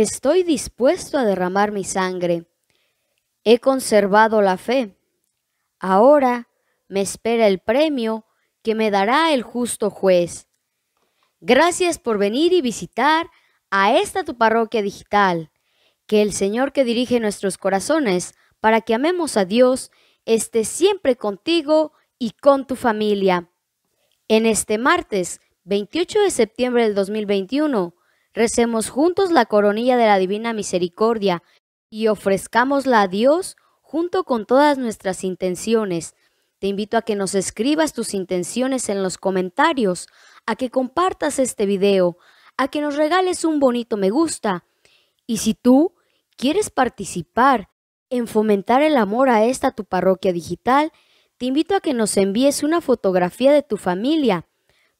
Estoy dispuesto a derramar mi sangre. He conservado la fe. Ahora me espera el premio que me dará el justo juez. Gracias por venir y visitar a esta tu parroquia digital. Que el Señor que dirige nuestros corazones para que amemos a Dios esté siempre contigo y con tu familia. En este martes 28 de septiembre del 2021, recemos juntos la coronilla de la Divina Misericordia y ofrezcámosla a Dios junto con todas nuestras intenciones. Te invito a que nos escribas tus intenciones en los comentarios, a que compartas este video, a que nos regales un bonito me gusta. Y si tú quieres participar en fomentar el amor a esta tu parroquia digital, te invito a que nos envíes una fotografía de tu familia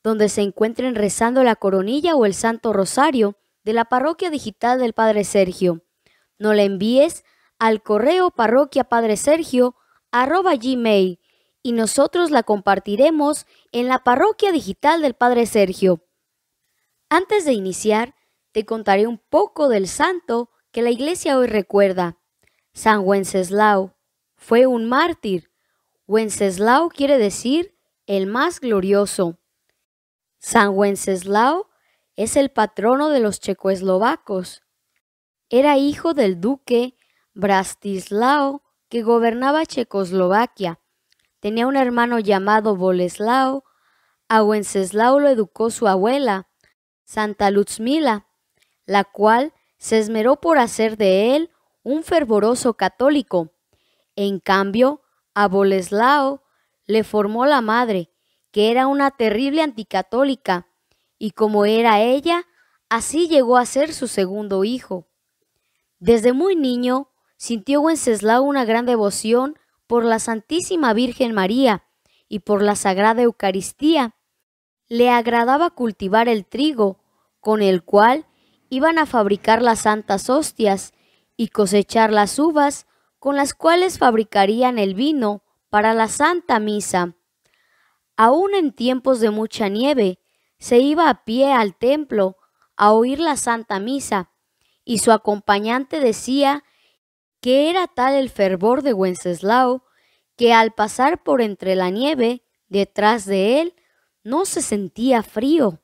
donde se encuentren rezando la coronilla o el Santo Rosario de la parroquia digital del Padre Sergio. No la envíes al correo parroquia padre sergio arroba gmail y nosotros la compartiremos en la parroquia digital del Padre Sergio. Antes de iniciar, te contaré un poco del santo que la iglesia hoy recuerda. San Wenceslao fue un mártir. Wenceslao quiere decir el más glorioso. San Wenceslao es el patrono de los checoslovacos. Era hijo del duque Brastislao que gobernaba Checoslovaquia. Tenía un hermano llamado Boleslao. A Wenceslao lo educó su abuela, Santa Luzmila, la cual se esmeró por hacer de él un fervoroso católico. En cambio, a Boleslao le formó la madre, que era una terrible anticatólica, y como era ella, así llegó a ser su segundo hijo. Desde muy niño sintió Wenceslao una gran devoción por la Santísima Virgen María y por la Sagrada Eucaristía. Le agradaba cultivar el trigo, con el cual iban a fabricar las santas hostias y cosechar las uvas, con las cuales fabricarían el vino para la Santa Misa. Aún en tiempos de mucha nieve, se iba a pie al templo a oír la Santa Misa, y su acompañante decía que era tal el fervor de Wenceslao que al pasar por entre la nieve detrás de él no se sentía frío.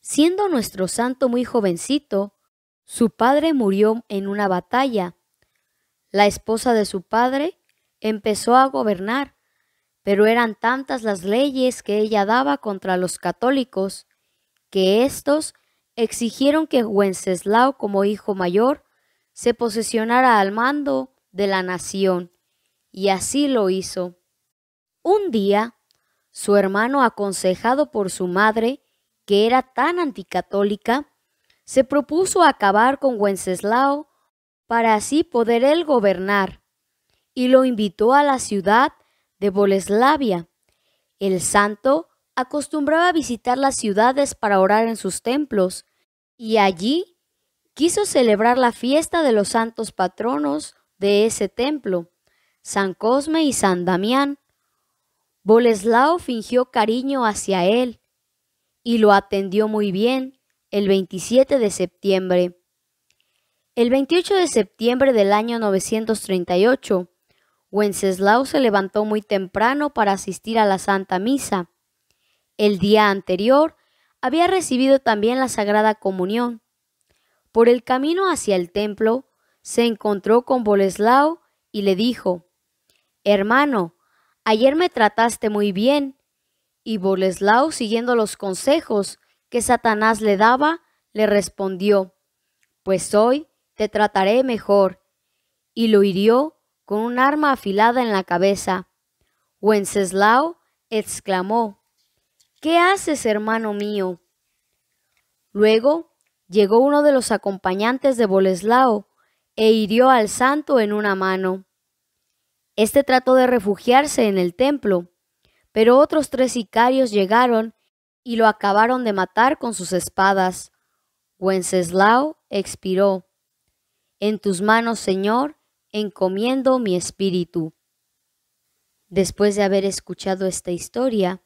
Siendo nuestro santo muy jovencito, su padre murió en una batalla. La esposa de su padre empezó a gobernar pero eran tantas las leyes que ella daba contra los católicos que éstos exigieron que Wenceslao como hijo mayor se posesionara al mando de la nación, y así lo hizo. Un día, su hermano, aconsejado por su madre, que era tan anticatólica, se propuso acabar con Wenceslao para así poder él gobernar, y lo invitó a la ciudad de Boleslavia. El santo acostumbraba a visitar las ciudades para orar en sus templos, y allí quiso celebrar la fiesta de los santos patronos de ese templo, San Cosme y San Damián. Boleslao fingió cariño hacia él y lo atendió muy bien el 27 de septiembre. El 28 de septiembre del año 938, Wenceslao se levantó muy temprano para asistir a la Santa Misa. El día anterior había recibido también la Sagrada Comunión. Por el camino hacia el templo se encontró con Boleslao y le dijo, Hermano, ayer me trataste muy bien. Y Boleslao, siguiendo los consejos que Satanás le daba, le respondió, Pues hoy te trataré mejor. Y lo hirió con un arma afilada en la cabeza. Wenceslao exclamó, ¿Qué haces, hermano mío? Luego llegó uno de los acompañantes de Boleslao e hirió al santo en una mano. Este trató de refugiarse en el templo, pero otros tres sicarios llegaron y lo acabaron de matar con sus espadas. Wenceslao expiró. En tus manos, Señor, encomiendo mi espíritu. Después de haber escuchado esta historia,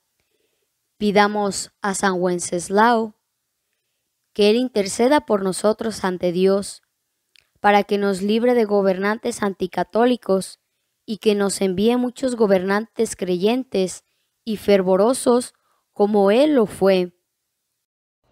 pidamos a San Wenceslao que él interceda por nosotros ante Dios, para que nos libre de gobernantes anticatólicos y que nos envíe muchos gobernantes creyentes y fervorosos como él lo fue.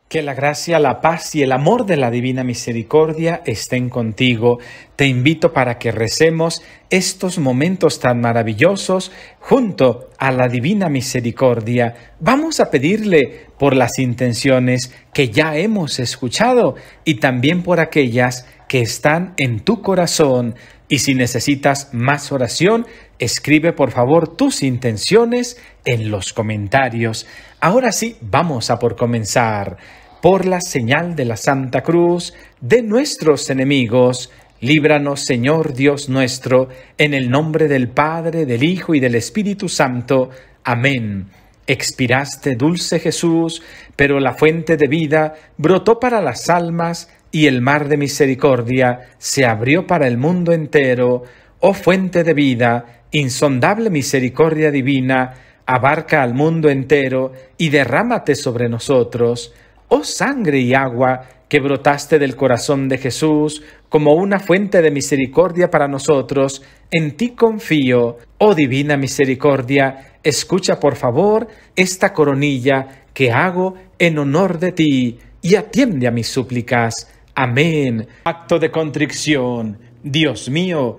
Que la gracia, la paz y el amor de la divina misericordia estén contigo. Te invito para que recemos estos momentos tan maravillosos junto a la divina misericordia. Vamos a pedirle por las intenciones que ya hemos escuchado y también por aquellas que están en tu corazón. Y si necesitas más oración, Escribe por favor tus intenciones en los comentarios. Ahora sí, vamos a por comenzar. Por la señal de la Santa Cruz de nuestros enemigos, líbranos Señor Dios nuestro, en el nombre del Padre, del Hijo y del Espíritu Santo. Amén. Expiraste, dulce Jesús, pero la fuente de vida brotó para las almas y el mar de misericordia se abrió para el mundo entero. Oh fuente de vida, insondable misericordia divina, abarca al mundo entero y derrámate sobre nosotros, oh sangre y agua que brotaste del corazón de Jesús como una fuente de misericordia para nosotros, en ti confío, oh divina misericordia, escucha por favor esta coronilla que hago en honor de ti y atiende a mis súplicas. Amén. Acto de contrición. Dios mío,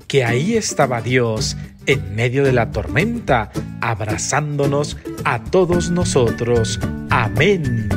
que ahí estaba Dios en medio de la tormenta, abrazándonos a todos nosotros. Amén.